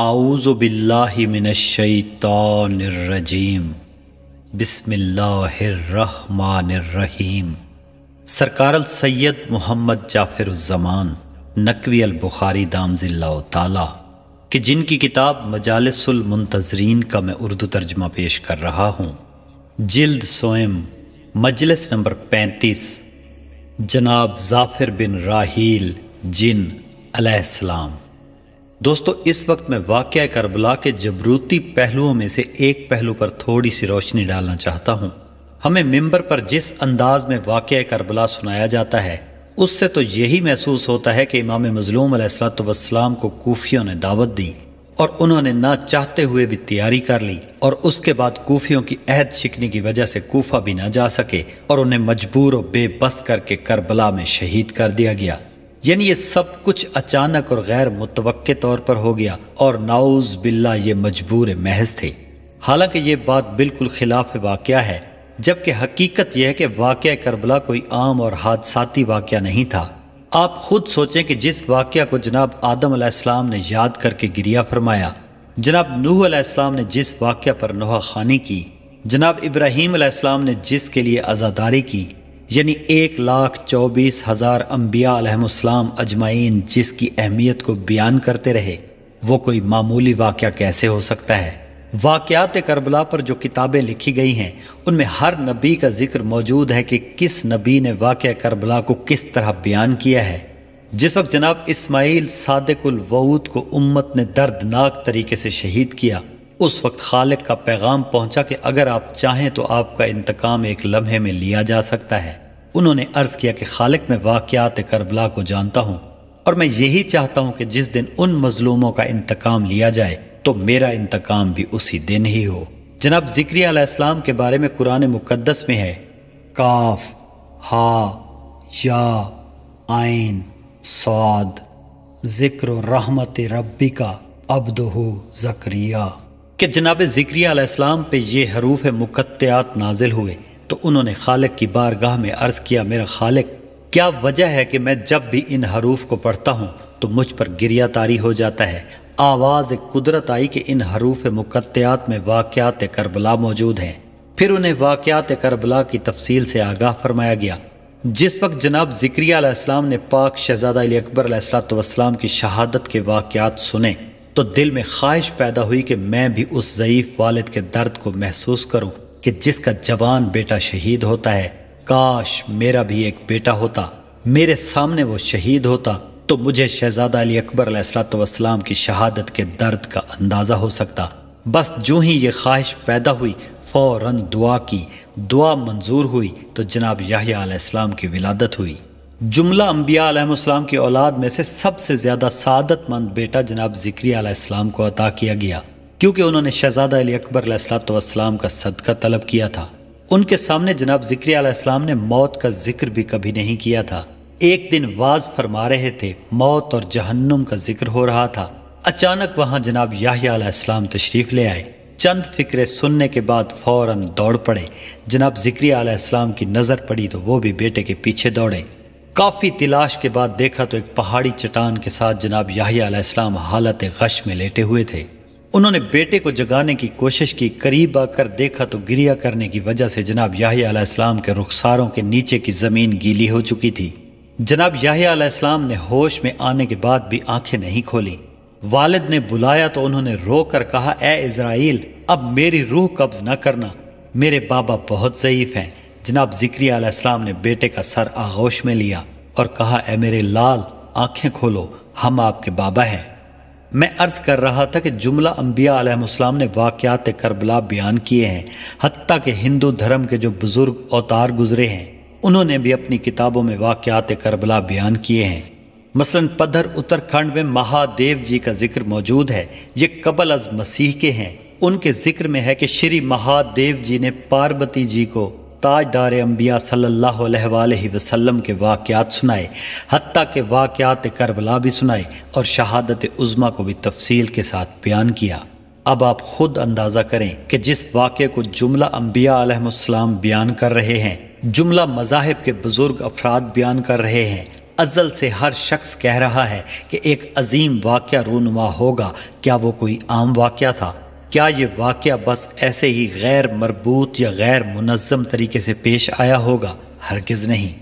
आऊज़बिल्लामिनशैतानरजीम बिसमीम सरकार सैयद मोहम्मद जाफिरुज़मान नकवी अल बुखारी दामजिल्ला ताला कि जिनकी किताब मजालसमंतजरीन का मैं उर्दू तर्जमा पेश कर रहा हूँ जिल्द सोयम मजलिस नंबर पैंतीस जनाब जाफिर बिन राहील जिन अलैहिस्सलाम दोस्तों इस वक्त मैं वाक़ करबला के जबरूती पहलुओं में से एक पहलू पर थोड़ी सी रोशनी डालना चाहता हूँ हमें मेम्बर पर जिस अंदाज में वाक़ करबला सुनाया जाता है उससे तो यही महसूस होता है कि इमाम मजलूम असलाम को कोफियों ने दावत दी और उन्होंने ना चाहते हुए भी तैयारी कर ली और उसके बाद कोफियों की अहद शिकने की वजह से कोफा भी ना जा सके और उन्हें मजबूर और बेबस करके करबला में शहीद कर दिया गया यानी ये सब कुछ अचानक और गैर मुतव तौर पर हो गया और नाउज बिल्ला ये मजबूर महज थे हालांकि ये बात बिल्कुल खिलाफ वाक़ है जबकि हकीकत यह है कि वाक़ करबला कोई आम और हादसाती वाक़ नहीं था आप खुद सोचें कि जिस वाक़ को जनाब आदम आसमाम ने याद करके गिरिया फरमाया जनाब नूह नूहम ने जिस वाक़ पर नोहा खानी की जनाब इब्राहीम ने जिसके लिए आज़ादारी की यानी एक लाख चौबीस हज़ार अम्बियालाम अजमाइन जिसकी अहमियत को बयान करते रहे वो कोई मामूली वाक़ कैसे हो सकता है वाक़ात करबला पर जो किताबें लिखी गई हैं उनमें हर नबी का जिक्र मौजूद है कि किस नबी ने वाक़ करबला को किस तरह बयान किया है जिस वक्त जनाब इसमाइल सादकुल वऊद को उम्मत ने दर्दनाक तरीके से शहीद किया उस वक्त खालिक का पैगाम पहुंचा कि अगर आप चाहें तो आपका इंतकाम एक लम्हे में लिया जा सकता है उन्होंने अर्ज़ किया कि खालिक में वाकयात करबला को जानता हूँ और मैं यही चाहता हूँ कि जिस दिन उन मजलूमों का इंतकाम लिया जाए तो मेरा इंतकाम भी उसी दिन ही हो जनाब जिक्रिया आलाम के बारे में कुरान मुकदस में है काफ हा या आइन सौद ज़िक्र रहमत रब्बी का अब्द हो जक्रिया कि जनाब जिक्रिया पे ये हरूफ मुकत्यात नाजिल हुए तो उन्होंने खालक की बारगाह में अर्ज़ किया मेरा खालक क्या वजह है कि मैं जब भी इन हरूफ को पढ़ता हूँ तो मुझ पर गिरिया तारी हो जाता है आवाज़ कुदरत आई कि इन हरूफ मुकत्यात में वाक़ात करबला मौजूद हैं फिर उन्हें वाक़ात करबला की तफसील से आगाह फरमाया गया जिस वक्त जनाब जिक्रियालाम ने पाक शहजादा अली अकबर वसलाम की शहादत के वाकत सुने तो दिल में ख्वाहिश पैदा हुई कि मैं भी उस ज़यीफ़ वालिद के दर्द को महसूस करूं कि जिसका जवान बेटा शहीद होता है काश मेरा भी एक बेटा होता मेरे सामने वो शहीद होता तो मुझे शहजादा अली अकबर असलातम की शहादत के दर्द का अंदाज़ा हो सकता बस जो ही ये ख्वाहिश पैदा हुई फौरन दुआ की दुआ मंजूर हुई तो जनाब याहिया की विलादत हुई जुमला अम्बियालाम की औलाद में से सबसे ज़्यादा सादतमंद बेटा जनाब ज़िक्रियाम को अता किया गया क्योंकि उन्होंने शहजादा अली अकबर असलाम का सदका तलब किया था उनके सामने जनाब ज़िक्रियाम ने मौत का जिक्र भी कभी नहीं किया था एक दिन वाज फरमा रहे थे मौत और जहन्नुम का जिक्र हो रहा था अचानक वहाँ जनाब याहियाम तशरीफ़ ले आए चंद फिक्रे सुनने के बाद फौरन दौड़ पड़े जनाब आलाम की नज़र पड़ी तो वो भी बेटे के पीछे दौड़े काफ़ी तलाश के बाद देखा तो एक पहाड़ी चट्टान के साथ जनाब याहिया हालत गश में लेटे हुए थे उन्होंने बेटे को जगाने की कोशिश की करीब आकर देखा तो गिरिया करने की वजह से जनाब याहीम के रुखसारों के नीचे की ज़मीन गीली हो चुकी थी जनाब याहीम ने होश में आने के बाद भी आंखें नहीं खोली वालिद ने बुलाया तो उन्होंने रो कर कहा ए इसराइल अब मेरी रूह कब्ज़ न करना मेरे बाबा बहुत ज़यीफ़ हैं जनाब जिक्री आलाम ने बेटे का सर आगोश में लिया और कहा ए मेरे लाल आंखें खोलो हम आपके बाबा हैं मैं अर्ज़ कर रहा था कि जुमला अम्बिया ने वाक़ात करबला बयान किए हैं हती के हिंदू धर्म के जो बुज़ुर्ग अवतार गुजरे हैं उन्होंने भी अपनी किताबों में वाक़ात करबला बयान किए हैं मसलन पधर उत्तराखंड में महादेव जी का जिक्र मौजूद है ये कबल अज मसीह के हैं उनके जिक्र में है कि श्री महादेव जी ने पार्वती जी को ताजदार अम्बिया सल्ला वसलम के वाक़ात सुनाए हती के वाक़ात करबला भी सुनाए और शहादत उज़मा को भी तफसील के साथ बयान किया अब आप खुद अंदाज़ा करें कि जिस वाक़े को जुमला अम्बिया आलम बयान कर रहे हैं जुमला मजाहब के बुज़ुर्ग अफराद बयान कर रहे हैं अज़ल से हर शख्स कह रहा है कि एक अजीम वाक़ रूनुमा होगा क्या वो कोई आम वाक़ था क्या ये वाक़ बस ऐसे ही गैर मरबूत या गैर मुनज़म तरीके से पेश आया होगा हरगज़ नहीं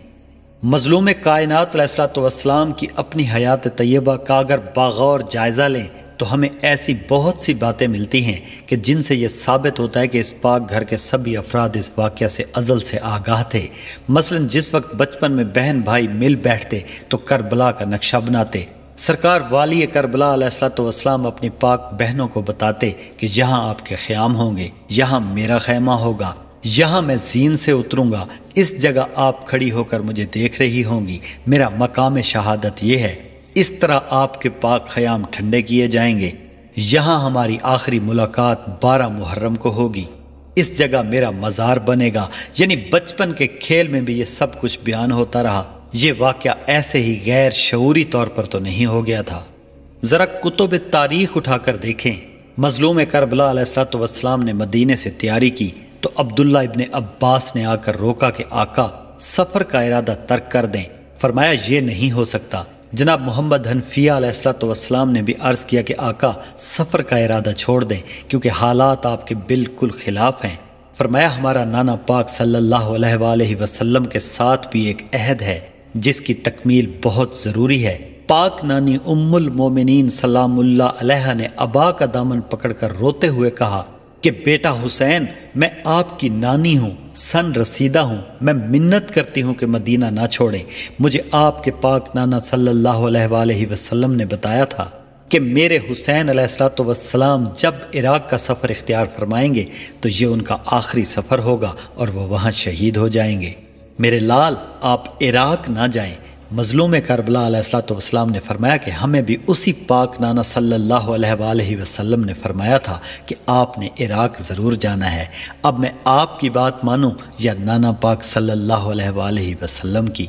मज़लूम कायनात सलाम की अपनी हयात तय्यबा का अगर बागौर जायज़ा लें तो हमें ऐसी बहुत सी बातें मिलती हैं कि जिनसे यह साबित होता है कि इस पाक घर के सभी अफराद इस वाक़ से अज़ल से आगाह थे मसलन जिस वक्त बचपन में बहन भाई मिल बैठते तो करबला का नक्शा बनाते सरकार वाली करबलासलाम अपनी पाक बहनों को बताते कि यहाँ आपके ख़्याम होंगे यहाँ मेरा खैमा होगा यहाँ मैं जीन से उतरूंगा इस जगह आप खड़ी होकर मुझे देख रही होंगी मेरा मकाम शहादत ये है इस तरह आपके पाक ख़याम ठंडे किए जाएंगे यहाँ हमारी आखिरी मुलाकात बारह मुहर्रम को होगी इस जगह मेरा मज़ार बनेगा यानी बचपन के खेल में भी ये सब कुछ बयान होता रहा ये वाक्य ऐसे ही गैर शूरी तौर पर तो नहीं हो गया था ज़रा कुतुब तारीख उठाकर देखें मजलूम करबलाम ने मदीने से तैयारी की तो अब्दुल्ला इबन अब्बास ने आकर रोका कि आका सफ़र का इरादा तर्क कर दें फरमाया ये नहीं हो सकता जनाब मोहम्मद हनफियालाम ने भी अर्ज़ किया कि आका सफ़र का इरादा छोड़ दें क्योंकि हालात आपके बिल्कुल ख़िलाफ़ हैं फरमाया हमारा नाना पाक सल्लाम के साथ भी एक अहद है जिसकी तकमील बहुत ज़रूरी है पाक नानी उम्मुल मोमिनीन सलामुल्ला अलैहा ने अबा का दामन पकड़कर रोते हुए कहा कि बेटा हुसैन मैं आपकी नानी हूँ सन रसीदा हूँ मैं मिन्नत करती हूँ कि मदीना ना छोड़ें मुझे आपके पाक नाना सल्लल्लाहु अलैहि वसल्लम ने बताया था कि मेरे हुसैन वसलाम जब इराक़ का सफ़र इख्तियार फरमाएंगे तो ये उनका आखिरी सफ़र होगा और वह वहाँ शहीद हो जाएंगे मेरे लाल आप इराक ना जाएं मज़लूम वसलाम ने फरमाया कि हमें भी उसी पाक नाना सल्लल्लाहु अलैहि वसल्लम ने फरमाया था कि आपने इराक ज़रूर जाना है अब मैं आपकी बात मानूं या नाना पाक सल्लल्लाहु अलैहि वसल्लम की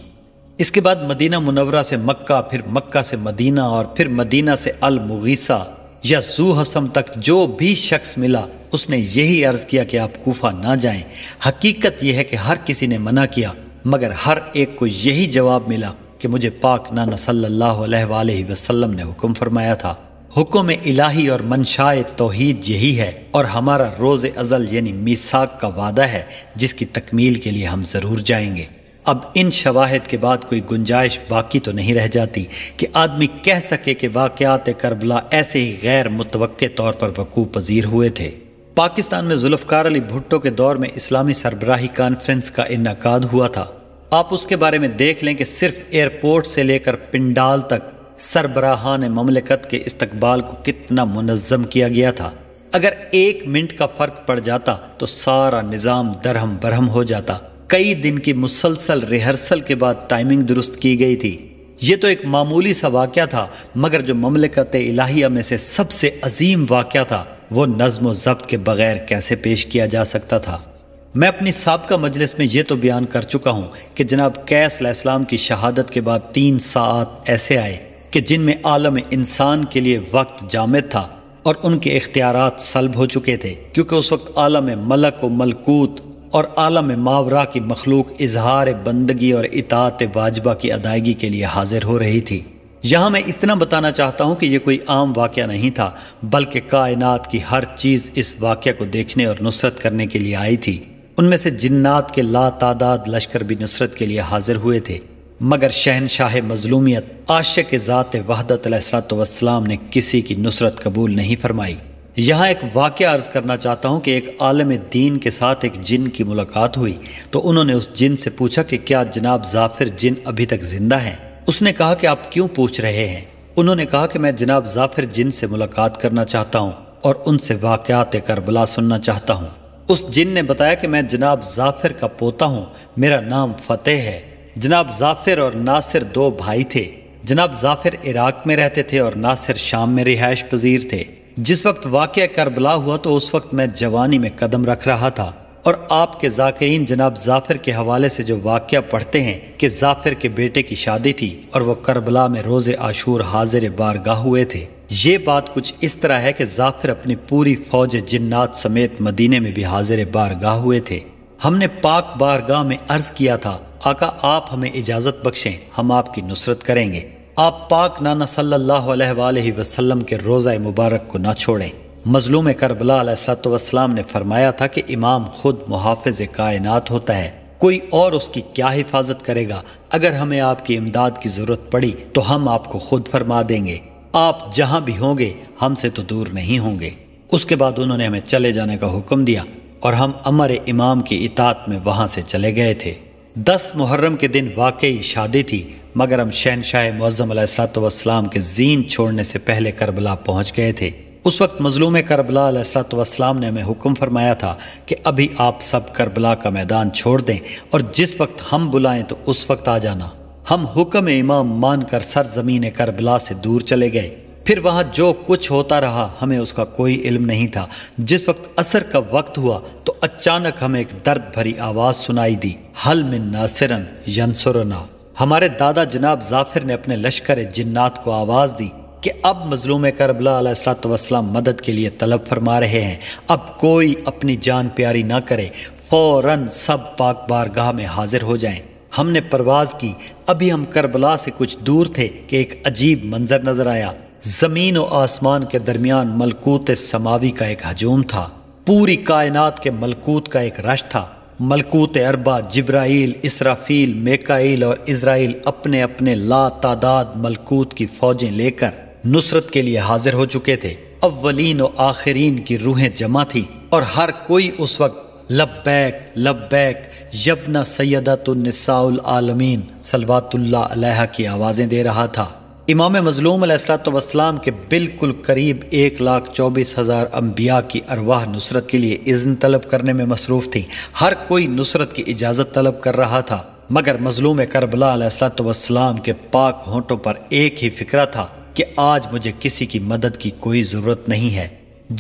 इसके बाद मदीना मुनवरा से मक्का फिर मक्का से मदीना और फिर मदीना से अलमुगीसा या जू हसम तक जो भी शख्स मिला उसने यही अर्ज़ किया कि आप कोफा ना जाएं। हकीकत यह है कि हर किसी ने मना किया मगर हर एक को यही जवाब मिला कि मुझे पाक नाना सल्ला वसलम ने हुक्म फरमाया था हुक्म इलाही और मनशाए तोहद यही है और हमारा रोज़ अज़ल यानी मीसाक का वादा है जिसकी तकमील के लिए हम ज़रूर जाएंगे अब इन शवाहद के बाद कोई गुंजाइश बाकी तो नहीं रह जाती कि आदमी कह सके कि वाकयात करबला ऐसे ही गैर मुतव तौर पर वकूफ़ पजीर हुए थे पाकिस्तान में जुल्फ़ार अली भुट्टो के दौर में इस्लामी सरबराही कॉन्फ्रेंस का इनकाद हुआ था आप उसके बारे में देख लें कि सिर्फ एयरपोर्ट से लेकर पिंडाल तक सरबराहान ममलिकत के इस्तबाल को कितना मनज़म किया गया था अगर एक मिनट का फ़र्क पड़ जाता तो सारा निज़ाम दरहम बरहम हो जाता कई दिन की मुसलसल रिहर्सल के बाद टाइमिंग दुरुस्त की गई थी ये तो एक मामूली सा वाक़ था मगर जो ममलिकत इलाहिया में से सबसे अजीम वाक़ था वो नज़म ज़ब्त के बग़ैर कैसे पेश किया जा सकता था मैं अपनी सबका मजलिस में ये तो बयान कर चुका हूँ कि जनाब कैस इस्लाम की शहादत के बाद तीन सात ऐसे आए कि जिनमें आलम इंसान के लिए वक्त जामद था और उनके इख्तियार सलब हो चुके थे क्योंकि उस वक्त आलम मलक व मलकूत और आलम मावरा की मखलूक इजहार बंदगी और इतात वाजबा की अदायगी के लिए हाजिर हो रही थी यहाँ मैं इतना बताना चाहता हूँ कि यह कोई आम वाक़ नहीं था बल्कि कायनात की हर चीज़ इस वाक़ को देखने और नुसरत करने के लिए आई थी उनमें से जिन्नात के ला तादाद लश्कर भी नुसरत के लिए हाजिर हुए थे मगर शहनशाह मजलूमियत आशे के ज़ात वहदत वसलाम ने किसी की नुसरत कबूल नहीं फरमाई यहाँ एक वाक्य अर्ज़ करना चाहता हूँ कि एक आलम दीन के साथ एक जिन की मुलाकात हुई तो उन्होंने उस जिन से पूछा कि क्या जनाब जाफिर जिन अभी तक ज़िंदा हैं उसने कहा कि आप क्यों पूछ रहे हैं उन्होंने कहा कि मैं जनाब जाफिर जिन से मुलाकात करना चाहता हूँ और उनसे वाक़ात करबला सुनना चाहता हूँ उस जिन ने बताया कि मैं जनाब जाफिर का पोता हूँ मेरा नाम फ़तेह है जनाब जाफिर और नासिर दो भाई थे जनाब जाफिर इराक में रहते थे और नासिर शाम में रिहाइश पजीर थे जिस वक्त वाक़ करबला हुआ तो उस वक्त मैं जवानी में कदम रख रहा था और आपके जाकरीन जनाब जाफिर के हवाले से जो वाक्य पढ़ते हैं कि जाफिर के बेटे की शादी थी और वह करबला में रोज़ आशूर हाजिर बारगाह हुए थे ये बात कुछ इस तरह है कि जाफिर अपनी पूरी फौज जिन्नात समेत मदीने में भी हाजिर बारगाह हुए थे हमने पाक बारगाह में अर्ज़ किया था आका आप हमें इजाज़त बख्शें हम आपकी नुसरत करेंगे आप पाक नाना सल्लल्लाहु अलैहि वसल्लम के रोज़ा मुबारक को ना छोड़ें मजलूम करबला ने फरमाया था कि इमाम खुद मुहाफ़ कायनात होता है कोई और उसकी क्या हिफाजत करेगा अगर हमें आपकी इमदाद की ज़रूरत पड़ी तो हम आपको खुद फरमा देंगे आप जहाँ भी होंगे हमसे तो दूर नहीं होंगे उसके बाद उन्होंने हमें चले जाने का हुक्म दिया और हम अमर इमाम की इतात में वहाँ से चले गए थे दस मुहर्रम के दिन वाकई शादी थी मगर हम शहनशाह मज़म असलातम के जीन छोड़ने से पहले करबला पहुँच गए थे उस वक्त मजलूम करबलाम ने हमें हुक्म फरमाया था कि अभी आप सब करबला का मैदान छोड़ दें और जिस वक्त हम बुलाएं तो उस वक्त आ जाना हम हुक्म इमाम मान कर सरजमीन करबला से दूर चले गए फिर वहाँ जो कुछ होता रहा हमें उसका कोई इल्म नहीं था जिस वक्त असर का वक्त हुआ तो अचानक हमें एक दर्द भरी आवाज़ सुनाई दी हल मिन नासिरन यंसुरना हमारे दादा जनाब जाफिर ने अपने लश्कर जिन्नात को आवाज़ दी कि अब मजलूम करबलासलाम मदद के लिए तलब फरमा रहे हैं अब कोई अपनी जान प्यारी ना करे फ़ौर सब पाक बारगाह में हाजिर हो जाएं। हमने परवाज़ की अभी हम करबला से कुछ दूर थे कि एक अजीब मंजर नज़र आया ज़मीन और आसमान के दरमियान मलकूत समावी का एक हजूम था पूरी कायनात के मलकूत का एक रश था मलकूत अरबा जब्राइल इसराफील मेकाइल और इसराइल अपने अपने ला तादाद मलकूत की फ़ौजें लेकर नुसरत के लिए हाजिर हो चुके थे अवलिन और आखिरीन की रूहें जमा थी और हर कोई उस वक्त लब्बैक लब्बैक यबना सैदा तो निसाउल आलमीन सलवातुल्ला की आवाज़ें दे रहा था इमाम मज़लूम असलातम के बिल्कुल करीब एक लाख चौबीस हज़ार अम्बिया की अरवाह नुसरत के लिए इज़्न तलब करने में मसरूफ़ थी हर कोई नुसरत की इजाज़त तलब कर रहा था मगर मज़लूम करबलाम के पाक होटों पर एक ही फिक्रा था कि आज मुझे किसी की मदद की कोई ज़रूरत नहीं है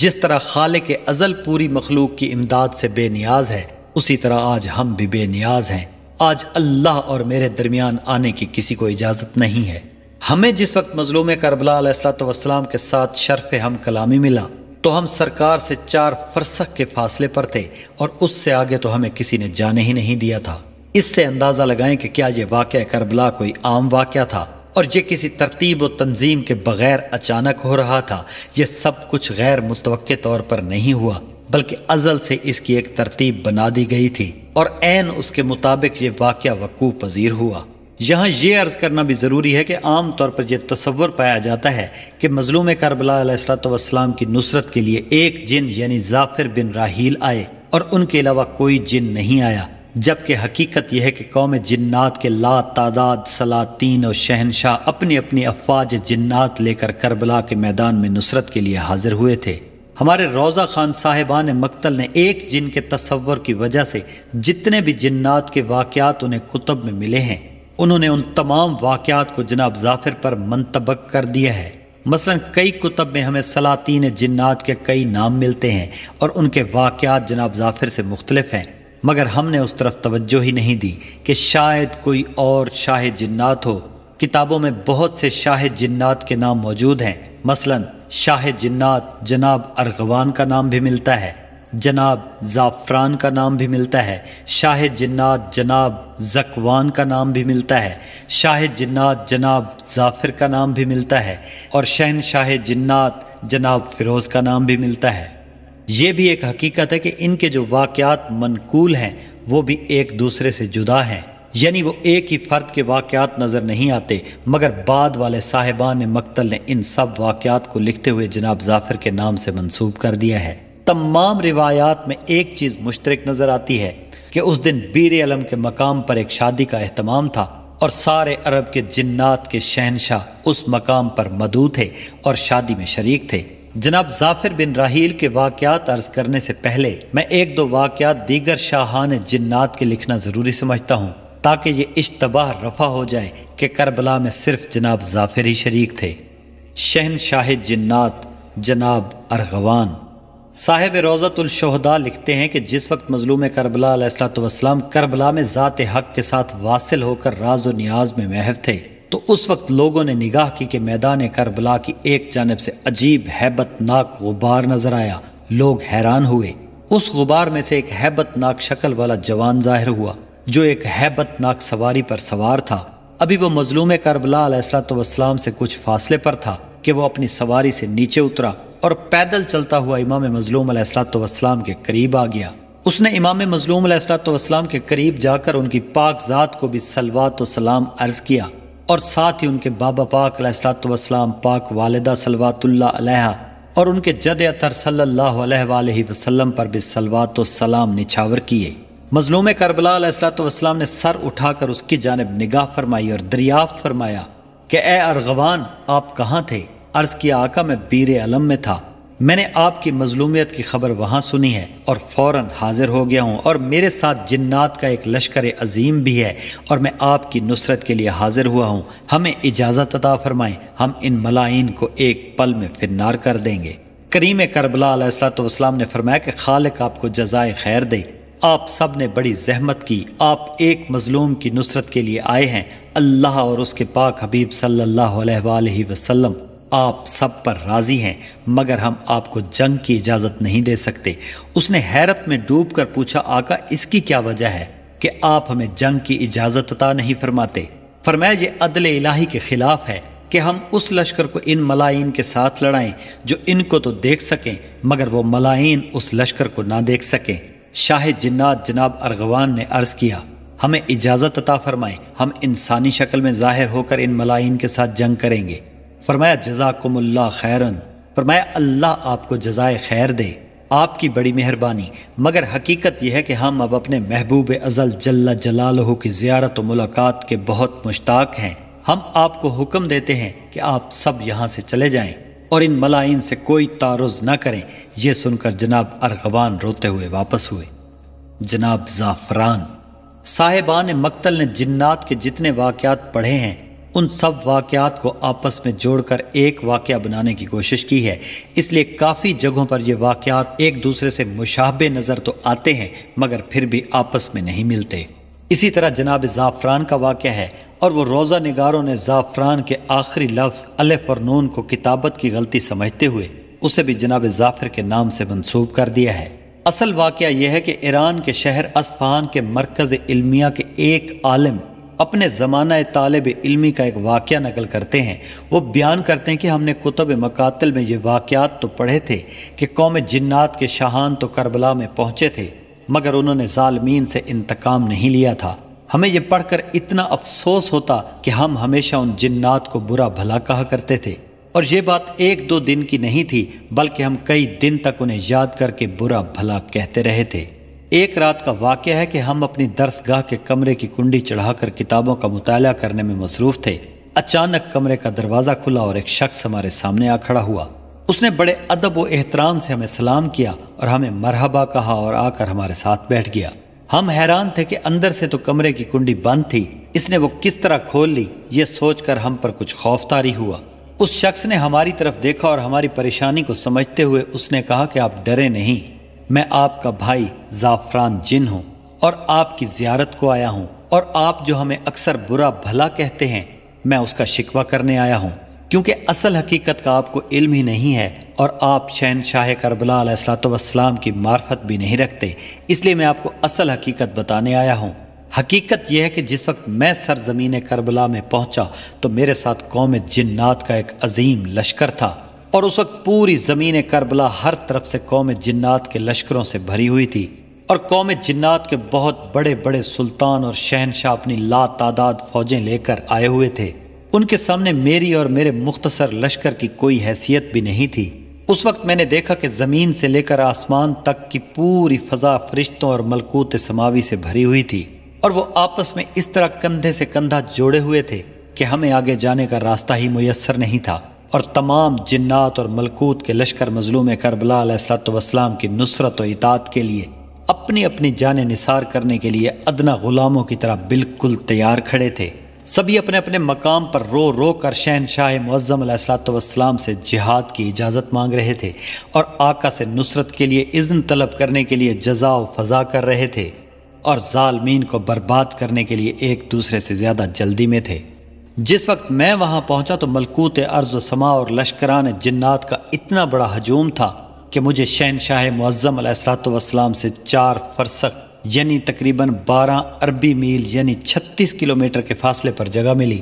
जिस तरह खाले के अज़ल पूरी मखलूक की इमदाद से बेनियाज है उसी तरह आज हम भी बेनियाज हैं आज अल्लाह और मेरे दरमियान आने की किसी को इजाज़त नहीं है हमें जिस वक्त मजलूम करबलाम के साथ शर्फ हम कलामी मिला तो हम सरकार से चार फरसक के फासले पर थे और उससे आगे तो हमें किसी ने जाने ही नहीं दिया था इससे अंदाज़ा लगाएं कि क्या ये वाक़ करबला कोई आम वाक़ था और ये किसी तरतीब व तंजीम के बगैर अचानक हो रहा था यह सब कुछ गैर मुतव तौर पर नहीं हुआ बल्कि अजल से इसकी एक तरतीब बना दी गई थी और एन उसके मुताबिक ये वाक़ वकू पजीर हुआ यहाँ ये अर्ज़ करना भी ज़रूरी है कि आम तौर पर यह तस्वर पाया जाता है कि मजलूम करबलाम की नुसरत के लिए एक जिन यानी जाफिर बिन राहील आए और उनके अलावा कोई जिन नहीं आया जबकि हकीकत यह है कि कौम जन्नात के ला तादाद सलातीन और शहनशाह अपनी अपनी अफवाज जन्नात लेकर करबला के मैदान में नुसरत के लिए हाजिर हुए थे हमारे रोज़ा खान साहेबान मकतल ने एक जिन के तस्वर की वजह से जितने भी जन्नात के वाक़ उन्हें कुतब में मिले हैं उन्होंने उन तमाम वाक़ात को जनाब जाफिर पर मंतबक कर दिया है मसलन कई कुतब में हमें सलातीन जन्नात के कई नाम मिलते हैं और उनके वाक़ात जनाब जाफिर से मुख्तलफ हैं मगर हमने उस तरफ तवज्जो ही नहीं दी कि शायद कोई और शाह जन्नात हो किताबों में बहुत से शाह जन्नात के नाम मौजूद हैं मसलन शाह जन्नात जनाब अरगवान का नाम भी मिलता है जनाब ज़ाफ़रान का नाम भी मिलता है शाह जन्नात जनाब जकवान का नाम भी मिलता है शाह जन्नात जनाब जाफ़िर का नाम भी मिलता है और शहन शाह जन्नात जनाब फ़िरोज़ का नाम भी मिलता है ये भी एक हकीकत है कि इनके जो वाक़ात मनकूल हैं वो भी एक दूसरे से जुदा हैं यानी वो एक ही फ़र्द के वाक़ात नज़र नहीं आते मगर बाद वाले साहिबान मकतल ने इन सब वाक़ात को लिखते हुए जनाब जाफ़िर के नाम से मंसूब कर दिया है तमाम रिवायात में एक चीज़ मुश्तरक नज़र आती है कि उस दिन बीर आलम के मकाम पर एक शादी का अहतमाम था और सारे अरब के जन्नात के शहनशाह उस मकाम पर मदू थे और शादी में शरीक थे जनाब जाफिर बिन राहील के वाक़ात अर्ज़ करने से पहले मैं एक दो वाक़ात दीगर शाहान जन्नात के लिखना ज़रूरी समझता हूँ ताकि ये इश्तबाह रफा हो जाए कि करबला में सिर्फ जनाब जाफिर ही शरीक थे शहन शाह जन्नात जनाब अरगवान साहिब रोज़तुलशहदा लिखते हैं कि जिस वक्त मजलूम करबला करबला में ज़ात हक़ के साथ वासिल होकर राज व न्याज में महव थे तो उस वक्त लोगों ने निगाह की कि मैदान करबला की एक जानब से अजीब हैबतनाक गुबार नज़र आया लोग हैरान हुए उस गुबार में से एक हैबतनाक शक्ल वाला जवान जाहिर हुआ जो एक हैबतनाक सवारी पर सवार था अभी वो मजलूम करबला से कुछ फासले पर था कि वो अपनी सवारी से नीचे उतरा और पैदल चलता हुआ इमाम मजलूम असलातम के करीब आ गया उसने इमाम मजलूम असलातम के करीब जाकर उनकी पाक ज़ात को भी सलवात सलाम अर्ज़ किया और साथ ही उनके बाबा पाक असलातम पाक वालदा सलवातुल्ला और उनके जद अतर सल्ला वसलम पर भी सलवात सलाम निछावर किए मजलूम करबलाम ने सर उठाकर उसकी जानब निगाह फरमाई और दरियाफ्त फरमाया कि ए अरगवान आप कहाँ थे अर्ज़ किया आका मैं बीर अलम में था मैंने आपकी मजलूमियत की खबर वहाँ सुनी है और फौरन हाजिर हो गया हूँ और मेरे साथ जिन्नात का एक लश्कर अजीम भी है और मैं आपकी नुसरत के लिए हाजिर हुआ हूँ हमें इजाज़त अता फरमाएं हम इन मलाइन को एक पल में फिनार कर देंगे करीम करबलाम ने फरमाया कि खालिक आपको जजाय खैर दे आप सब ने बड़ी जहमत की आप एक मजलूम की नुसरत के लिए आए हैं अल्लाह और उसके पाक हबीब सल्लल्लाहु अलैहि वसल्लम आप सब पर राज़ी हैं मगर हम आपको जंग की इजाज़त नहीं दे सकते उसने हैरत में डूब कर पूछा आका इसकी क्या वजह है कि आप हमें जंग की इजाज़त अता नहीं फरमाते फरमाया ये अदल इलाही के ख़िलाफ़ है कि हम उस लश्कर को इन मलाइन के साथ लड़ाएं जो इनको तो देख सकें मगर वो मलाइन उस लश्कर को ना देख सकें शाह जिन्नात जनाब अरगवान ने अर्ज़ किया हमें इजाज़त अता फरमाएं हम इंसानी शक्ल में ज़ाहिर होकर इन मलाइन के साथ जंग करेंगे फरमाया जजाकुमल्ला खैरन फरमाया अल्लाह आपको जजाय खैर दे आपकी बड़ी मेहरबानी मगर हकीकत यह है कि हम अब अपने महबूब अज़ल जल्ला जलालहू की ज़्यारत व मुलाकात के बहुत मुश्ताक हैं हम आपको हुक्म देते हैं कि आप सब यहाँ से चले जाएं और इन मलाइन से कोई तारुज ना करें यह सुनकर जनाब अरगवान रोते हुए वापस हुए जनाब ज़ाफ़रान साहेबान मकतल ने जिन्नात के जितने वाक़ पढ़े हैं उन सब वाक़ात को आपस में जोड़कर एक वाक़ बनाने की कोशिश की है इसलिए काफ़ी जगहों पर ये वाक़ात एक दूसरे से मुशाबे नज़र तो आते हैं मगर फिर भी आपस में नहीं मिलते इसी तरह जनाब ज़ाफ़रान का वाक़ है और वो रोज़ा नगारों ने ज़ाफ़रान के आखिरी लफ्ज़ अलफ़ और नून को किताबत की गलती समझते हुए उसे भी जनाब जाफ़र के नाम से मनसूब कर दिया है असल वाक़ यह है कि ईरान के शहर असफहान के मरकज़ इलमिया के एक आलम अपने ज़माना तालब इलमी का एक वाक़ नकल करते हैं वो बयान करते हैं कि हमने कुतब मकातल में ये वाक़ात तो पढ़े थे कि कौम जन्नात के शाहान तो करबला में पहुँचे थे मगर उन्होंने ालमीन से इंतकाम नहीं लिया था हमें यह पढ़कर इतना अफसोस होता कि हम हमेशा उन जिन्नात को बुरा भला कहा करते थे और ये बात एक दो दिन की नहीं थी बल्कि हम कई दिन तक उन्हें याद करके बुरा भला कहते रहे थे एक रात का वाक़ है कि हम अपनी दरसगाह के कमरे की कुंडी चढ़ाकर किताबों का मुताल करने में मसरूफ़ थे अचानक कमरे का दरवाज़ा खुला और एक शख्स हमारे सामने आ खड़ा हुआ उसने बड़े अदब व एहतराम से हमें सलाम किया और हमें मरहबा कहा और आकर हमारे साथ बैठ गया हम हैरान थे कि अंदर से तो कमरे की कुंडी बंद थी इसने वो किस तरह खोल ली ये सोचकर हम पर कुछ खौफ तारी हुआ उस शख्स ने हमारी तरफ देखा और हमारी परेशानी को समझते हुए उसने कहा कि आप डरे नहीं मैं आपका भाई ज़ाफ़रान जिन हूँ और आपकी ज़ियारत को आया हूँ और आप जो हमें अक्सर बुरा भला कहते हैं मैं उसका शिकवा करने आया हूँ क्योंकि असल हकीकत का आपको इल्म ही नहीं है और आप शहन शाह करबलासलाम की मार्फत भी नहीं रखते इसलिए मैं आपको असल हकीकत बताने आया हूँ हकीकत यह है कि जिस वक्त मैं सरजमीन करबला में पहुँचा तो मेरे साथ कौम जिन्नात का एक अजीम लश्कर था और उस वक्त पूरी ज़मीन करबला हर तरफ से कौम जन्नात के लश्करों से भरी हुई थी और कौम जन्नात के बहुत बड़े बड़े सुल्तान और शहनशाह अपनी ला तादाद फौजें लेकर आए हुए थे उनके सामने मेरी और मेरे मुख्तसर लश्कर की कोई हैसियत भी नहीं थी उस वक्त मैंने देखा कि ज़मीन से लेकर आसमान तक की पूरी फ़जा फरिश्तों और मलकूत समावी से भरी हुई थी और वो आपस में इस तरह कंधे से कंधा जोड़े हुए थे कि हमें आगे जाने का रास्ता ही मैसर नहीं था और तमाम जन्ात और मलकूत के लश्कर मजलूम करबलाम की नुसरत व इतात के लिए अपनी अपनी जान निसार करने के लिए अदना ग़ुलामों की तरह बिल्कुल तैयार खड़े थे सभी अपने अपने मकाम पर रो रो कर शहनशाह मुज़म से जिहाद की इजाज़त मांग रहे थे और आका से नुसरत के लिए इज़्न तलब करने के लिए जजा फजा कर रहे थे और जालमीन को बर्बाद करने के लिए एक दूसरे से ज़्यादा जल्दी में थे जिस वक्त मैं वहाँ पहुँचा तो मलकूत अर्ज़ समा और लश्करान जन्नात का इतना बड़ा हजूम था कि मुझे शहनशाह मुआज़म असलातम से चार फरसक यानी तकरीबन 12 अरबी मील यानी 36 किलोमीटर के फासले पर जगह मिली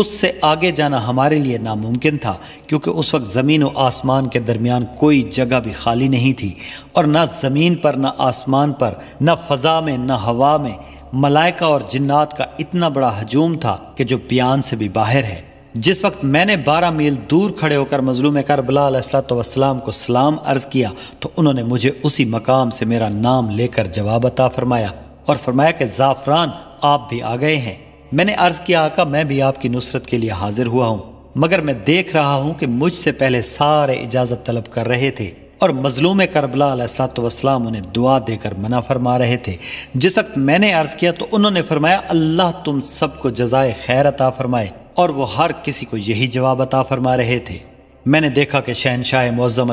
उससे आगे जाना हमारे लिए नामुमकिन था क्योंकि उस वक्त ज़मीन व आसमान के दरमियान कोई जगह भी खाली नहीं थी और ना ज़मीन पर ना आसमान पर ना फ़ज़ा में ना हवा में मलाइका और जिन्नात का इतना बड़ा हजूम था कि जो बयान से भी बाहर है जिस वक्त मैंने बारह मील दूर खड़े होकर मजलूम बलाम को सलाम अर्ज किया तो उन्होंने मुझे उसी मकाम से मेरा नाम लेकर जवाब अता फरमाया और फरमाया कि ज़ाफ़रान आप भी आ गए हैं मैंने अर्ज़ किया आका मैं भी आपकी नुसरत के लिए हाजिर हुआ हूँ मगर मैं देख रहा हूँ कि मुझसे पहले सारे इजाज़त तलब कर रहे थे और मजलूम करबलासलाम उन्हें दुआ देकर मना फरमा रहे थे जिस वक्त मैंने अर्ज़ किया तो उन्होंने फरमाया अल्लाह तुम सबको जजाय खैर अता फरमाए और वह हर किसी को यही जवाब अता फरमा रहे थे मैंने देखा कि शहनशाह मुज़म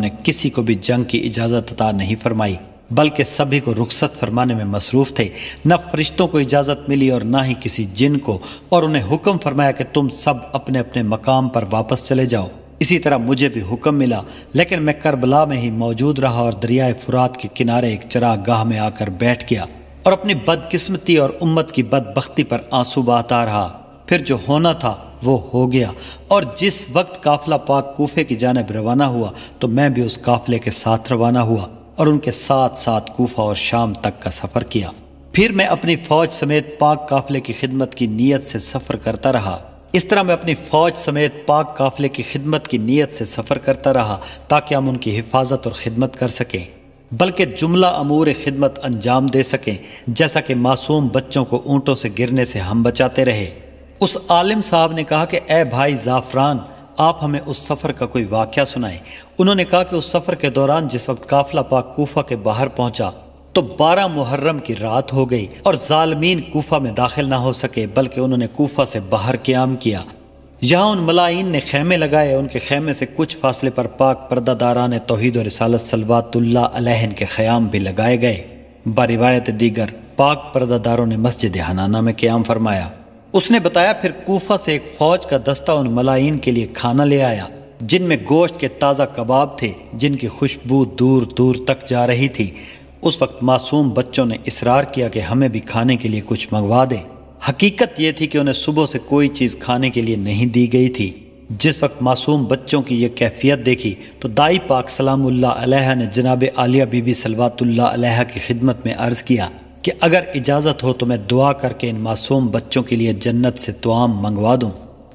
ने किसी को भी जंग की इजाज़त अता नहीं फरमाई बल्कि सभी को रुखसत फरमाने में मसरूफ़ थे न फरिश्तों को इजाज़त मिली और ना ही किसी जिन को और उन्हें हुक्म फरमाया कि तुम सब अपने अपने मकाम पर वापस चले जाओ इसी तरह मुझे भी हुक्म मिला लेकिन मैं करबला में ही मौजूद रहा और दरियाए फुरात के किनारे एक चरा गाह में आकर बैठ गया और अपनी बदकिस्मती और उम्मत की बदबख्ती पर आंसू बहाता रहा फिर जो होना था वो हो गया और जिस वक्त काफिला पाक कोफे की जानब रवाना हुआ तो मैं भी उस काफिले के साथ रवाना हुआ और उनके साथ साथ कोफा और शाम तक का सफ़र किया फिर मैं अपनी फ़ौज समेत पाक काफिले की खिदमत की नीयत से सफ़र करता रहा इस तरह मैं अपनी फ़ौज समेत पाक काफिले की खिदमत की नीयत से सफ़र करता रहा ताकि हम उनकी हिफाजत और खिदमत कर सकें बल्कि जुमला अमूर खिदमत अंजाम दे सकें जैसा कि मासूम बच्चों को ऊँटों से गिरने से हम बचाते रहे उस आलिम साहब ने कहा कि ए भाई ज़ाफ़रान आप हमें उस सफ़र का कोई वाक़ सुनाएं उन्होंने कहा कि उस सफ़र के दौरान जिस वक्त काफिला पाक कोफा के बाहर पहुँचा तो बारह मुहर्रम की रात हो गई और जालमीन कोफा में दाखिल ना हो सके बल्कि उन्होंने कोफा से बाहर क्याम किया यहाँ उन मलाइन ने खेमे लगाए उनके खेमे से कुछ फासले पर पाक दारा ने तोहद और रसालत सलवातुल्ला के ख़याम भी लगाए गए बारिवायत दीगर पाक दारों ने मस्जिद हनाना में क्याम फरमाया उसने बताया फिर कोफा से एक फ़ौज का दस्ता उन मलाइन के लिए खाना ले आया जिनमें गोश्त के ताज़ा कबाब थे जिनकी खुशबू दूर दूर तक जा रही थी उस वक्त मासूम बच्चों ने इसरार किया कि हमें भी खाने के लिए कुछ मंगवा दें हकीकत यह थी कि उन्हें सुबह से कोई चीज़ खाने के लिए नहीं दी गई थी जिस वक्त मासूम बच्चों की यह कैफियत देखी तो दाई पाक सलामुल्लाह अलैह ने जनाब आलिया बीबी सलवातुल्लाह अलैह की खिदमत में अर्ज़ किया कि अगर इजाज़त हो तो मैं दुआ करके इन मासूम बच्चों के लिए जन्नत से तुआम मंगवा दूँ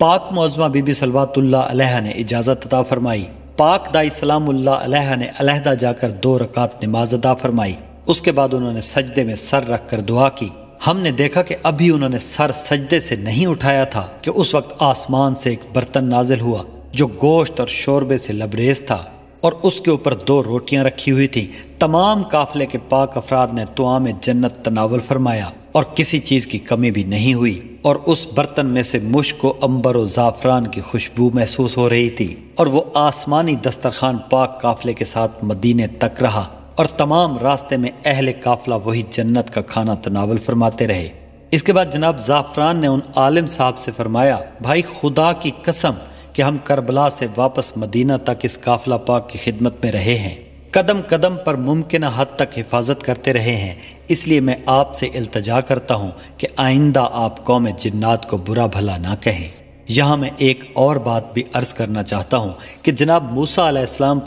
पाक मौजमा बीबी सलवातुल्ला अलैह ने इजाज़त अता फरमाई पाक दाई इस्लामुल्लाह ने अलहदा जाकर दो रकात नमाज अदा फरमाई उसके बाद उन्होंने सजदे में सर रख कर दुआ की हमने देखा कि अभी उन्होंने सर सजदे से नहीं उठाया था कि उस वक्त आसमान से एक बर्तन नाजिल हुआ जो गोश्त और शोरबे से लबरेज था और उसके ऊपर दो रोटियां रखी हुई थी तमाम काफले के पाक अफराद ने तुआ में जन्नत तनावल फरमाया और किसी चीज़ की कमी भी नहीं हुई और उस बर्तन में से मुश्क को अंबर और ज़ाफ़रान की खुशबू महसूस हो रही थी और वो आसमानी दस्तरखान पाक काफले के साथ मदीने तक रहा और तमाम रास्ते में अहल काफला वही जन्नत का खाना तनावल फरमाते रहे इसके बाद जनाब ज़ाफ़रान ने उन आलिम साहब से फरमाया भाई खुदा की कसम कि हम करबला से वापस मदीना तक इस काफला पाक की खिदमत में रहे हैं कदम कदम पर मुमकिन हद तक हिफाजत करते रहे हैं इसलिए मैं आपसे इल्तजा करता हूँ कि आइंदा आप कौम जन्नात को बुरा भला ना कहें यहाँ मैं एक और बात भी अर्ज़ करना चाहता हूँ कि जनाब मूसा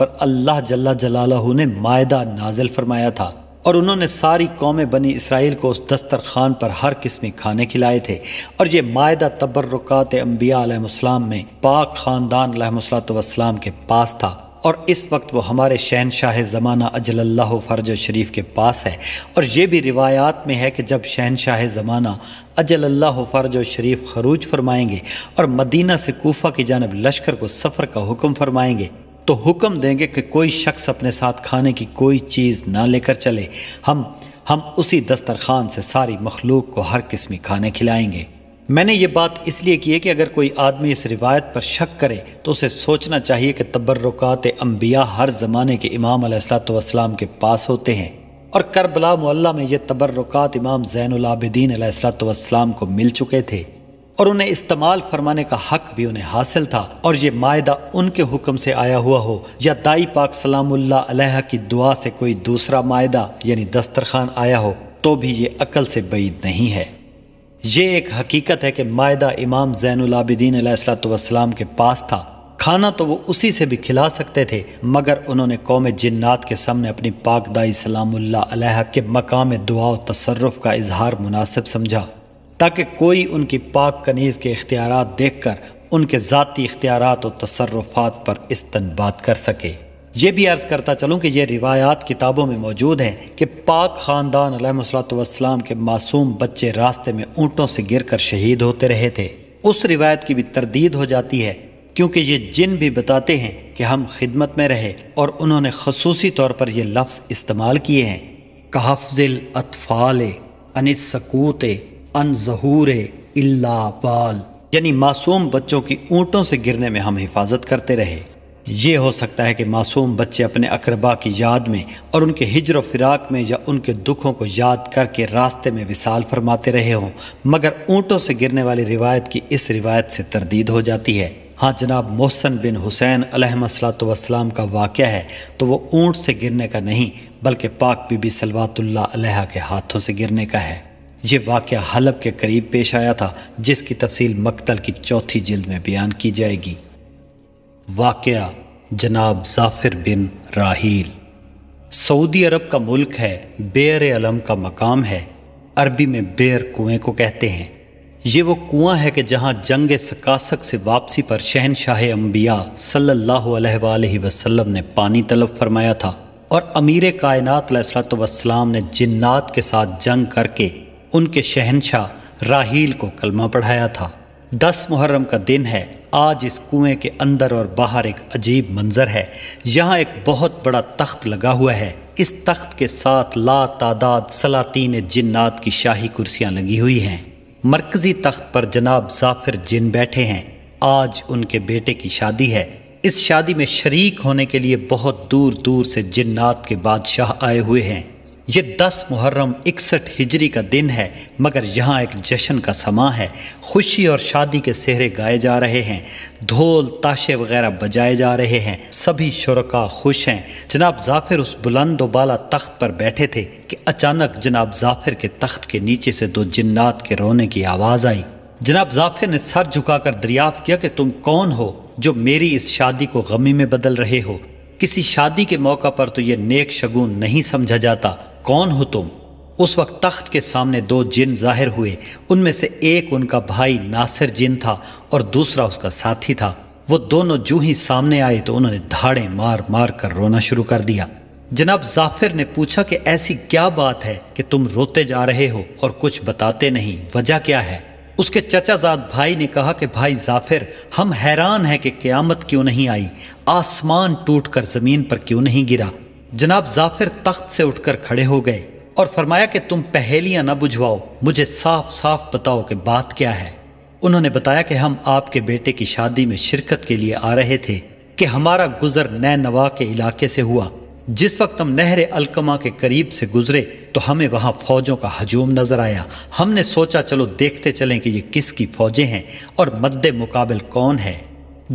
पर अल्लाह जल्ला जलालह ने मायदा नाजिल फरमाया था और उन्होंने सारी कौम बनी इसराइल को उस दस्तर खान पर हर किस्म खाने खिलाए थे और ये मायदा तबर्रक अम्बिया में पाक ख़ानदान के पास था और इस वक्त वो हमारे शहनशाह ज़माना अजल्ला फ़र्ज शरीफ के पास है और ये भी रिवायात में है कि जब शहनशाह ज़माना अजल्ला फ़र्ज शरीफ खरूज फरमाएंगे और मदीना से कोफा की जानब लश्कर को सफ़र का हुक्म फरमाएंगे तो हुक्म देंगे कि कोई शख्स अपने साथ खाने की कोई चीज़ ना लेकर चले हम हम उसी दस्तरखान से सारी मखलूक को हर किस्मी खाने खिलाएंगे मैंने ये बात इसलिए की है कि अगर कोई आदमी इस रिवायत पर शक करे तो उसे सोचना चाहिए कि तबर्रुकात अम्बिया हर ज़माने के इमाम अलैहिस्सलाम के पास होते हैं और करबला मोल्ला में ये तबर्रुकात इमाम ज़ैनआलाबद्दीन अलैहिस्सलाम को मिल चुके थे और उन्हें इस्तेमाल फरमाने का हक भी उन्हें हासिल था और ये मायदा उनके हुक्म से आया हुआ हो या दाई पाक सलामुल्लाह अलैह की दुआ से कोई दूसरा मायदा यानी दस्तरखान आया हो तो भी ये अकल से बैद नहीं है ये एक हकीकत है कि मायदा इमाम जैनलाबिदीन असलातम के पास था खाना तो वो उसी से भी खिला सकते थे मगर उन्होंने कौम जन्नात के सामने अपनी पाकदाई सलामुल्ल के मकाम दुआ तसरफ़ का इजहार मुनासिब समझा ताकि कोई उनकी पाक कनीज़ के इख्तियार देख कर उनके ज़ाती इख्तियार और तसरफ़ात पर इस्तनबाद कर सके ये भी अर्ज़ करता चलूँ कि ये रिवायात किताबों में मौजूद हैं कि पाक ख़ानदान अलैहिस्सलाम के मासूम बच्चे रास्ते में ऊँटों से गिर कर शहीद होते रहे थे उस रिवायत की भी तरदीद हो जाती है क्योंकि ये जिन भी बताते हैं कि हम खिदमत में रहे और उन्होंने खसूसी तौर पर यह लफ्ज़ इस्तेमाल किए हैं कहफिल अतफ़ाल अनसकूत अन जहूर इल्ला बाल यानी मासूम बच्चों की ऊँटों से गिरने में हम हिफाजत करते रहे ये हो सकता है कि मासूम बच्चे अपने अकरबा की याद में और उनके हिजर फिराक में या उनके दुखों को याद करके रास्ते में विसाल फरमाते रहे हों मगर ऊँटों से गिरने वाली रिवायत की इस रिवायत से तरदीद हो जाती है हाँ जनाब मोहसन बिन हुसैन अलहमसलाम का वाक़ है तो वो ऊँट से गिरने का नहीं बल्कि पाक बीबी सलवातुल्ला के हाथों से गिरने का है ये वाक़ हलब के करीब पेश आया था जिसकी तफसील मकतल की चौथी जिल्द में बयान की जाएगी वाक़ जनाब जाफिर बिन राहील सऊदी अरब का मुल्क है बेर अलम का मकाम है अरबी में बेर कुएं को कहते हैं ये वो कुआं है कि जहां जंग सकासक से वापसी पर शहनशाह अम्बिया सल्लल्लाहु वसल्लम ने पानी तलब फरमाया था और अमीर कायनात वसलाम ने जिन्नात के साथ जंग करके उनके शहनशाह राहील को कलमा पढ़ाया था दस मुहर्रम का दिन है आज इस कुएं के अंदर और बाहर एक अजीब मंज़र है यहाँ एक बहुत बड़ा तख्त लगा हुआ है इस तख्त के साथ ला तादाद सलातीन जिन्नात की शाही कुर्सियाँ लगी हुई हैं मरकज़ी तख्त पर जनाब जाफिर जिन बैठे हैं आज उनके बेटे की शादी है इस शादी में शरीक होने के लिए बहुत दूर दूर से जिन्नात के बादशाह आए हुए हैं ये दस मुहर्रम इकसठ हिजरी का दिन है मगर यहाँ एक जश्न का समा है खुशी और शादी के सेहरे गाए जा रहे हैं ढोल ताशे वगैरह बजाए जा रहे हैं सभी शुरका खुश हैं जनाब जाफिर उस बुलंद वाला तख्त पर बैठे थे कि अचानक जनाब जाफिर के तख्त के नीचे से दो जिन्नात के रोने की आवाज़ आई जनाब जाफिर ने सर झुकाकर दरियाफ्त किया कि तुम कौन हो जो मेरी इस शादी को गमी में बदल रहे हो किसी शादी के मौका पर तो ये नेक शगुन नहीं समझा जाता कौन हो तुम उस वक्त तख्त के सामने दो जिन जाहिर हुए उनमें से एक उनका भाई नासिर जिन था और दूसरा उसका साथी था वो दोनों जू ही सामने आए तो उन्होंने धाड़े मार मार कर रोना शुरू कर दिया जनाब जाफिर ने पूछा कि ऐसी क्या बात है कि तुम रोते जा रहे हो और कुछ बताते नहीं वजह क्या है उसके चचाजाद भाई ने कहा कि भाई जाफिर हम हैरान हैं कि क़्यामत क्यों नहीं आई आसमान टूट कर ज़मीन पर क्यों नहीं गिरा जनाब जाफिर तख्त से उठकर खड़े हो गए और फरमाया कि तुम पहेलियां ना बुझवाओ मुझे साफ साफ बताओ कि बात क्या है उन्होंने बताया कि हम आपके बेटे की शादी में शिरकत के लिए आ रहे थे कि हमारा गुजर नए नवा के इलाके से हुआ जिस वक्त हम नहर अलकमा के करीब से गुजरे तो हमें वहाँ फ़ौजों का हजूम नज़र आया हमने सोचा चलो देखते चलें कि ये किसकी फ़ौजें हैं और मद्दे मुकाबल कौन है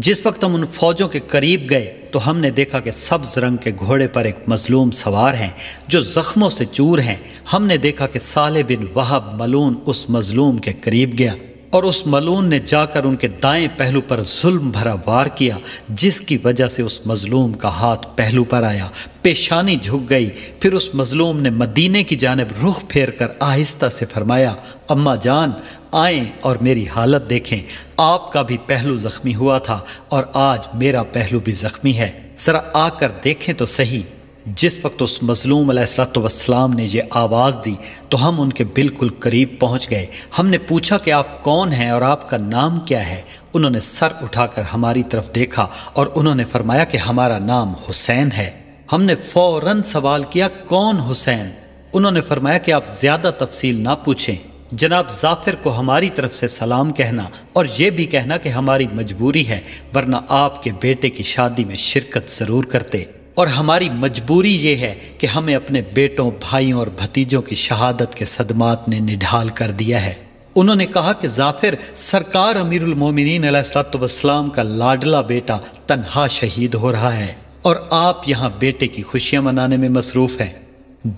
जिस वक्त हम उन फौजों के करीब गए तो हमने देखा कि सब्ज रंग के घोड़े पर एक मजलूम सवार हैं जो ज़ख्मों से चूर हैं हमने देखा कि साले बिन वहब मलून उस मजलूम के करीब गया और उस मलून ने जाकर उनके दाएं पहलू पर जुल्म भरा वार किया जिसकी वजह से उस मजलूम का हाथ पहलू पर आया पेशानी झुक गई फिर उस मजलूम ने मदीने की जानब रुख फेर कर आहिस्ता से फरमाया अम्मा जान आएँ और मेरी हालत देखें आपका भी पहलू ज़ख्मी हुआ था और आज मेरा पहलू भी ज़ख्मी है ज़रा आकर देखें तो सही जिस वक्त उस मज़लूम अलैहिस्सलाम ने यह आवाज़ दी तो हम उनके बिल्कुल करीब पहुंच गए हमने पूछा कि आप कौन हैं और आपका नाम क्या है उन्होंने सर उठाकर हमारी तरफ देखा और उन्होंने फरमाया कि हमारा नाम हुसैन है हमने फ़ौर सवाल किया कौन हुसैन उन्होंने फरमाया कि आप ज़्यादा तफसील ना पूछें जनाब जाफिर को हमारी तरफ से सलाम कहना और ये भी कहना कि हमारी मजबूरी है वरना आपके बेटे की शादी में शिरकत ज़रूर करते और हमारी मजबूरी ये है कि हमें अपने बेटों भाइयों और भतीजों की शहादत के सदमात ने निढाल कर दिया है उन्होंने कहा कि जाफिर सरकार अमीरमिन सलाम का लाडला बेटा तनहा शहीद हो रहा है और आप यहाँ बेटे की खुशियाँ मनाने में मसरूफ़ हैं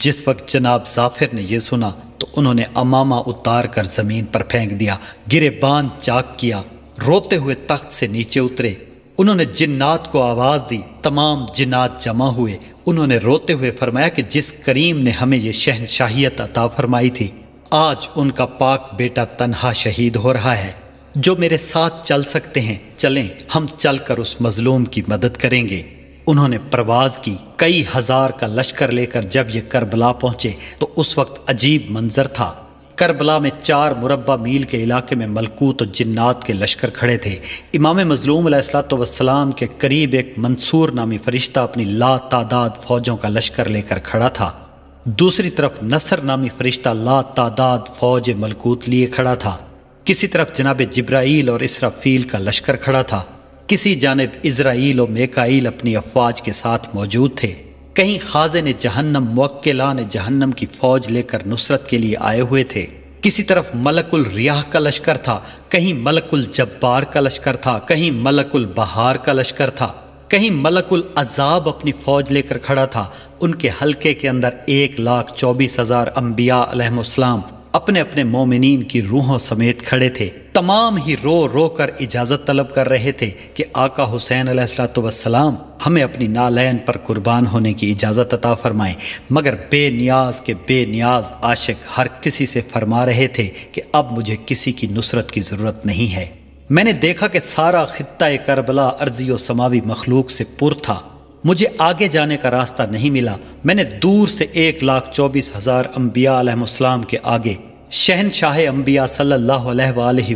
जिस वक्त जनाब जाफिर ने यह सुना तो उन्होंने अमामा उतार कर ज़मीन पर फेंक दिया गिरे बांध चाक किया रोते हुए तख्त से नीचे उतरे उन्होंने जिन्नात को आवाज़ दी तमाम जिन्नात जमा हुए उन्होंने रोते हुए फरमाया कि जिस करीम ने हमें यह शहनशाहियत अता फरमाई थी आज उनका पाक बेटा तन्हा शहीद हो रहा है जो मेरे साथ चल सकते हैं चलें हम चलकर उस मज़लूम की मदद करेंगे उन्होंने प्रवास की कई हज़ार का लश्कर लेकर जब ये करबला पहुंचे तो उस वक्त अजीब मंजर था करबला में चार मुरबा मील के इलाके में मलकूत और जिन्नात के लश्कर खड़े थे इमाम मजलूम सलाम के करीब एक मंसूर नामी फरिश्ता अपनी ला तादाद फौजों का लश्कर लेकर खड़ा था दूसरी तरफ नसर नामी फरिश्ता ला तादाद फौज मलकूत लिए खड़ा था किसी तरफ जनाब जब्राइल और इसराफील का लश्कर खड़ा था किसी जानब इसराइल और मेकाइल अपनी अफवाज के साथ मौजूद थे कहीं खाजे ने जहन्नम मक्केला ने जहन्नम की फौज लेकर नुसरत के लिए आए हुए थे किसी तरफ मलकुल रियाह का लश्कर था कहीं मलकुल जब्बार का लश्कर था कहीं मलकुल बहार का लश्कर था कहीं मलकुल अजाब अपनी फौज लेकर खड़ा था उनके हलके के अंदर एक लाख चौबीस हज़ार अम्बिया अपने अपने मोमिन की रूहों समेत खड़े थे तमाम ही रो रो कर इजाज़त तलब कर रहे थे कि आका हुसैन सलाम हमें अपनी नालैन पर कुर्बान होने की इजाज़त अता फरमाएं मगर बेनियाज के बेनियाज आशिक हर किसी से फरमा रहे थे कि अब मुझे किसी की नुसरत की ज़रूरत नहीं है मैंने देखा कि सारा खत्ता करबला अर्जी व समावी मखलूक से पुर था मुझे आगे जाने का रास्ता नहीं मिला मैंने दूर से एक लाख चौबीस हज़ार अम्बिया के आगे शहनशाह अम्बिया सल्ला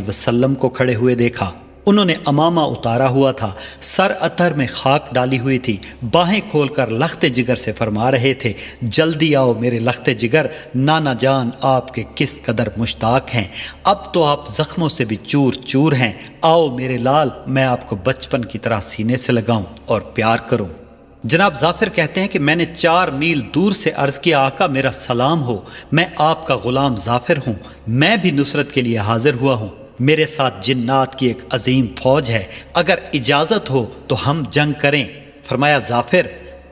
वसलम को खड़े हुए देखा उन्होंने अमामा उतारा हुआ था सर अतर में खाक डाली हुई थी बाहें खोलकर लखते जिगर से फरमा रहे थे जल्दी आओ मेरे लखते जिगर नाना जान आपके किस कदर मुश्ताक हैं अब तो आप ज़ख्मों से भी चूर चूर हैं आओ मेरे लाल मैं आपको बचपन की तरह सीने से लगाऊं और प्यार करूं जनाब जाफिर कहते हैं कि मैंने चार मील दूर से अर्ज़ किया आका मेरा सलाम हो मैं आपका ग़ुलाम जाफिर हूँ मैं भी नुसरत के लिए हाज़िर हुआ हूँ मेरे साथ जिन्नात की एक अजीम फ़ौज है अगर इजाज़त हो तो हम जंग करें फरमाया जाफिर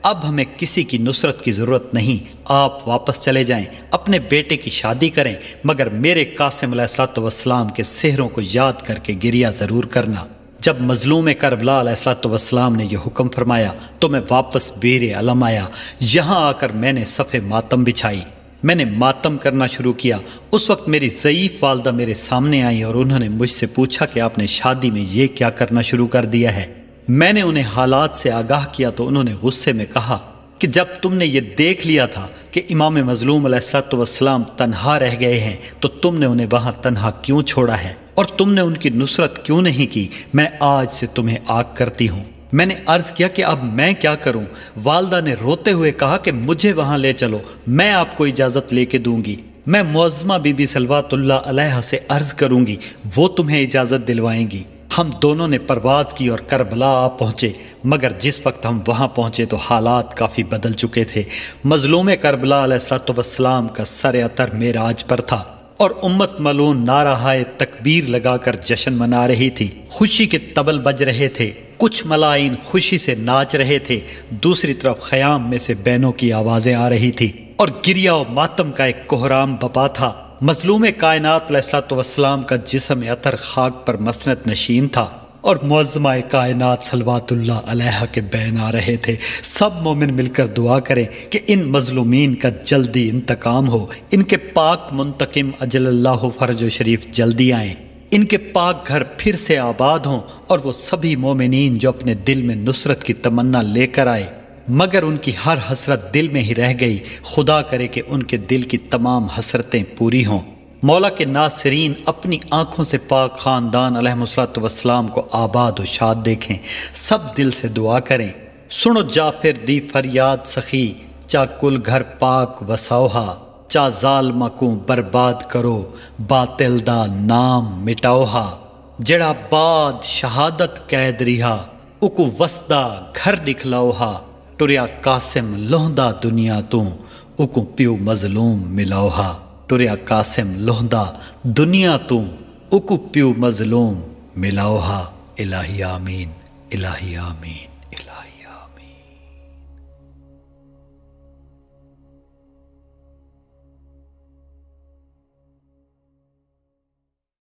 अब हमें किसी की नुसरत की ज़रूरत नहीं आप वापस चले जाएं अपने बेटे की शादी करें मगर मेरे कासिम सलाम के सेहरों को याद करके गिरिया ज़रूर करना जब मजलूम करबलाम ने यह हुक्म फरमाया तो मैं वापस बेर अलम आया यहाँ आकर मैंने सफ़े मातम बिछाई मैंने मातम करना शुरू किया उस वक्त मेरी ज़यीफ़ वालदा मेरे सामने आई और उन्होंने मुझसे पूछा कि आपने शादी में ये क्या करना शुरू कर दिया है मैंने उन्हें हालात से आगाह किया तो उन्होंने गुस्से में कहा कि जब तुमने ये देख लिया था कि इमाम मज़लूम अलैहिस्सलाम तनहा रह गए हैं तो तुमने उन्हें वहाँ तनहा क्यों छोड़ा है और तुमने उनकी नुसरत क्यों नहीं की मैं आज से तुम्हें आग करती हूँ मैंने अर्ज किया कि अब मैं क्या करूं वालदा ने रोते हुए कहा कि मुझे वहां ले चलो मैं आपको इजाज़त लेके दूंगी मैं मुआजमा बीबी सलवातुल्ला अलैहा से अर्ज करूंगी वो तुम्हें इजाज़त दिलवाएंगी हम दोनों ने परवाज़ की और करबला आ पहुँचे मगर जिस वक्त हम वहाँ पहुँचे तो हालात काफ़ी बदल चुके थे मजलूम करबला सलाम का सर अतर मेराज पर था और उम्मत मलून नाराहाय तकबीर लगाकर जश्न मना रही थी खुशी के तबल बज रहे थे कुछ मलाइन खुशी से नाच रहे थे दूसरी तरफ खयाम में से बैनों की आवाज़ें आ रही थी और गिरिया और मातम का एक कोहराम बपा था मजलूम कायनात का जिसम अतर खाक पर मसनत नशीन था और मज़मा कायन सलवातुल्ला अलैह के बैन आ रहे थे सब मोमिन मिलकर दुआ करें कि इन मजलूमिन का जल्दी इंतकाम हो इनके पाक मुंतकम अजल्ला फ़रज शरीफ जल्दी आएँ इनके पाक घर फिर से आबाद हों और वह सभी मोमिन जो अपने दिल में नुसरत की तमन्ना लेकर आए मगर उनकी हर हसरत दिल में ही रह गई खुदा करे कि उनके दिल की तमाम हसरतें पूरी हों मौला के नासरीन अपनी आँखों से पाक ख़ानदान अलहमसलाम को आबाद व शाद देखें सब दिल से दुआ करें सुनो जाफिर दी फरियाद सखी चा कुल घर पाक वसाओहा चा जाल मकूँ बर्बाद करो बातिल दा नाम मिटाओहा जड़ा बाद शहादत कैद रिहा उकु वसदा घर निखलाओहा टुरिया कासिम लोहदा दुनिया तू उकु प्यू मजलूम मिलाओहा टुरिया कासिम लोहदा दुनिया तू उकु प्यू मजलूम मिलाओहा इलाही आमीन इलाही आमीन